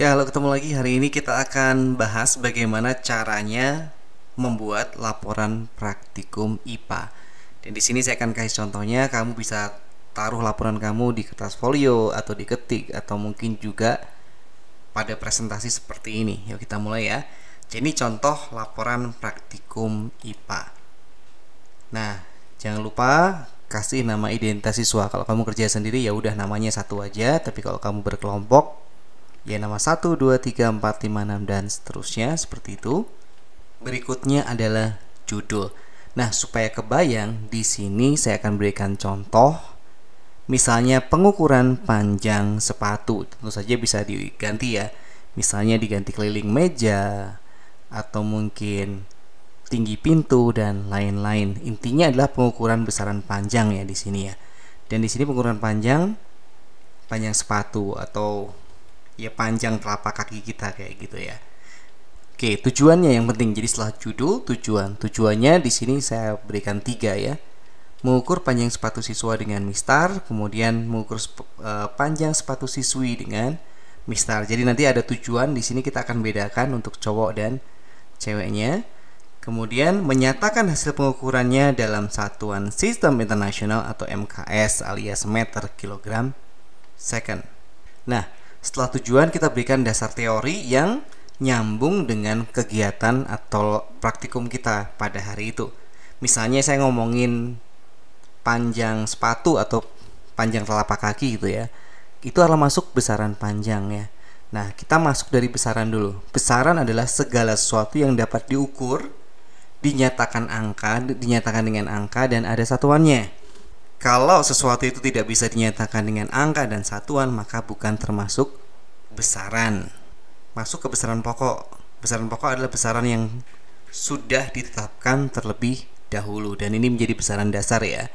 Ya, halo ketemu lagi. Hari ini kita akan bahas bagaimana caranya membuat laporan praktikum IPA. Dan di sini saya akan kasih contohnya, kamu bisa taruh laporan kamu di kertas folio atau diketik atau mungkin juga pada presentasi seperti ini. Yuk kita mulai ya. Jadi contoh laporan praktikum IPA. Nah, jangan lupa kasih nama identitas siswa. Kalau kamu kerja sendiri ya udah namanya satu aja, tapi kalau kamu berkelompok ya nama 1 2 3 4 5 6 dan seterusnya seperti itu. Berikutnya adalah judul. Nah, supaya kebayang di sini saya akan berikan contoh misalnya pengukuran panjang sepatu. Tentu saja bisa diganti ya. Misalnya diganti keliling meja atau mungkin tinggi pintu dan lain-lain. Intinya adalah pengukuran besaran panjang ya di sini ya. Dan di sini pengukuran panjang panjang sepatu atau ya panjang telapak kaki kita kayak gitu ya. Oke, tujuannya yang penting. Jadi setelah judul, tujuan. Tujuannya di sini saya berikan tiga ya. Mengukur panjang sepatu siswa dengan mistar, kemudian mengukur sep eh, panjang sepatu siswi dengan mistar. Jadi nanti ada tujuan di sini kita akan bedakan untuk cowok dan ceweknya. Kemudian menyatakan hasil pengukurannya dalam satuan sistem internasional atau MKS alias meter kilogram second. Nah, setelah tujuan kita berikan dasar teori yang nyambung dengan kegiatan atau praktikum kita pada hari itu. Misalnya saya ngomongin panjang sepatu atau panjang telapak kaki gitu ya. Itu adalah masuk besaran panjang ya. Nah, kita masuk dari besaran dulu. Besaran adalah segala sesuatu yang dapat diukur dinyatakan angka, dinyatakan dengan angka dan ada satuannya. Kalau sesuatu itu tidak bisa dinyatakan dengan angka dan satuan, maka bukan termasuk besaran. Masuk ke besaran pokok. Besaran pokok adalah besaran yang sudah ditetapkan terlebih dahulu dan ini menjadi besaran dasar ya.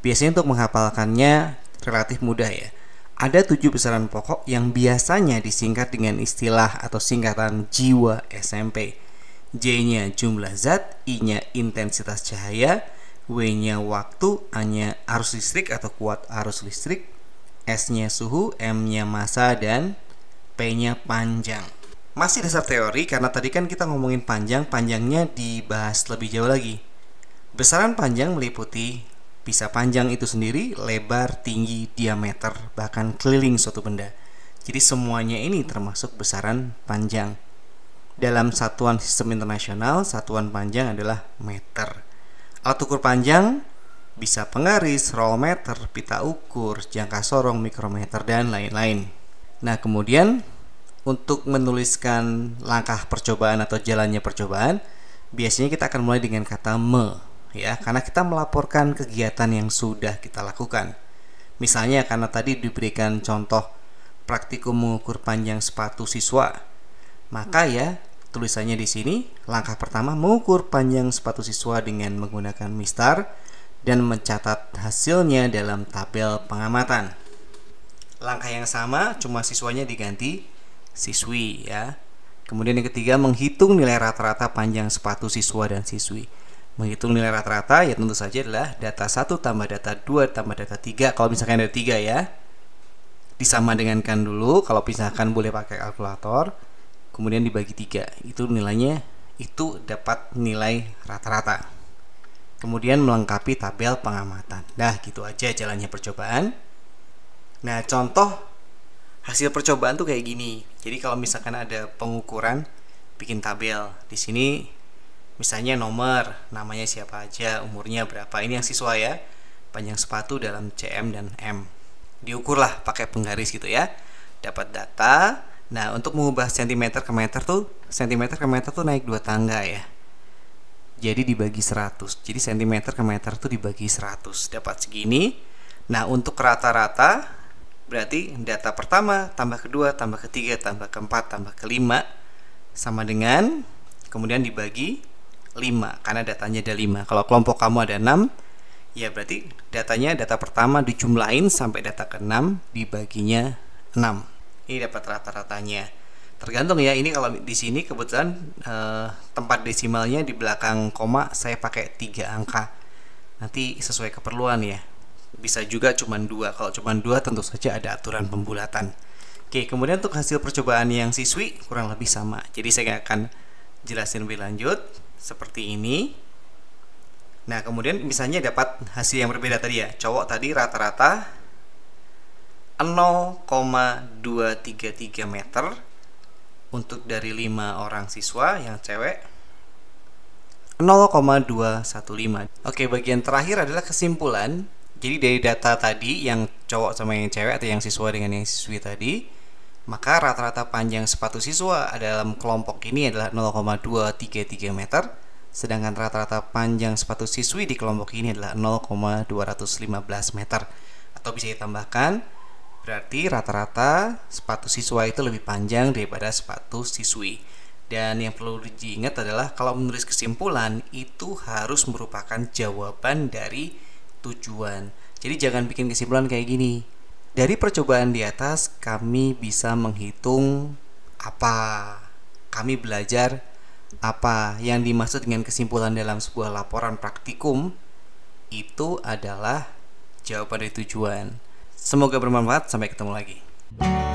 Biasanya untuk menghafalkannya relatif mudah ya. Ada tujuh besaran pokok yang biasanya disingkat dengan istilah atau singkatan jiwa SMP J-nya jumlah zat, I-nya intensitas cahaya, W-nya waktu, A-nya arus listrik atau kuat arus listrik, S-nya suhu, M-nya massa, dan P-nya panjang. Masih dasar teori karena tadi kan kita ngomongin panjang, panjangnya dibahas lebih jauh lagi. Besaran panjang meliputi bisa panjang itu sendiri, lebar, tinggi, diameter, bahkan keliling suatu benda. Jadi semuanya ini termasuk besaran panjang. Dalam satuan sistem internasional, satuan panjang adalah meter. Alat ukur panjang bisa penggaris, roll meter, pita ukur, jangka sorong, mikrometer, dan lain-lain. Nah, kemudian untuk menuliskan langkah percobaan atau jalannya percobaan, biasanya kita akan mulai dengan kata me, ya, karena kita melaporkan kegiatan yang sudah kita lakukan. Misalnya karena tadi diberikan contoh praktikum mengukur panjang sepatu siswa, maka ya Tulisannya di sini, langkah pertama mengukur panjang sepatu siswa dengan menggunakan mistar dan mencatat hasilnya dalam tabel pengamatan. Langkah yang sama, cuma siswanya diganti siswi ya. Kemudian yang ketiga, menghitung nilai rata-rata panjang sepatu siswa dan siswi. Menghitung nilai rata-rata ya tentu saja adalah data 1 tambah data 2 tambah data 3 kalau misalkan ada 3 ya. Disama dengankan dulu kalau pisahkan boleh pakai kalkulator kemudian dibagi tiga itu nilainya itu dapat nilai rata-rata kemudian melengkapi tabel pengamatan nah gitu aja jalannya percobaan nah contoh hasil percobaan tuh kayak gini jadi kalau misalkan ada pengukuran bikin tabel di sini misalnya nomor namanya siapa aja umurnya berapa ini yang siswa ya panjang sepatu dalam CM dan M diukurlah pakai penggaris gitu ya dapat data Nah, untuk mengubah sentimeter ke meter tuh, sentimeter ke meter tuh naik dua tangga ya. Jadi dibagi 100. Jadi sentimeter ke meter tuh dibagi 100. Dapat segini. Nah, untuk rata-rata berarti data pertama tambah kedua tambah ketiga tambah keempat tambah kelima sama dengan kemudian dibagi 5 karena datanya ada 5. Kalau kelompok kamu ada 6, ya berarti datanya data pertama dijumlahin sampai data ke-6 dibaginya 6 ini dapat rata-ratanya tergantung ya ini kalau di sini kebetulan eh, tempat desimalnya di belakang koma saya pakai tiga angka nanti sesuai keperluan ya bisa juga cuma dua kalau cuma dua tentu saja ada aturan pembulatan oke kemudian untuk hasil percobaan yang siswi kurang lebih sama jadi saya akan jelasin lebih lanjut seperti ini nah kemudian misalnya dapat hasil yang berbeda tadi ya cowok tadi rata-rata 0,233 meter untuk dari 5 orang siswa yang cewek 0,215 Oke bagian terakhir adalah kesimpulan Jadi dari data tadi yang cowok sama yang cewek atau yang siswa dengan yang siswi tadi Maka rata-rata panjang sepatu siswa dalam kelompok ini adalah 0,233 meter Sedangkan rata-rata panjang sepatu siswi di kelompok ini adalah 0,215 meter Atau bisa ditambahkan Berarti rata-rata sepatu siswa itu lebih panjang daripada sepatu siswi. Dan yang perlu diingat adalah kalau menulis kesimpulan itu harus merupakan jawaban dari tujuan. Jadi jangan bikin kesimpulan kayak gini. Dari percobaan di atas kami bisa menghitung apa? Kami belajar apa yang dimaksud dengan kesimpulan dalam sebuah laporan praktikum itu adalah jawaban dari tujuan. Semoga bermanfaat, sampai ketemu lagi.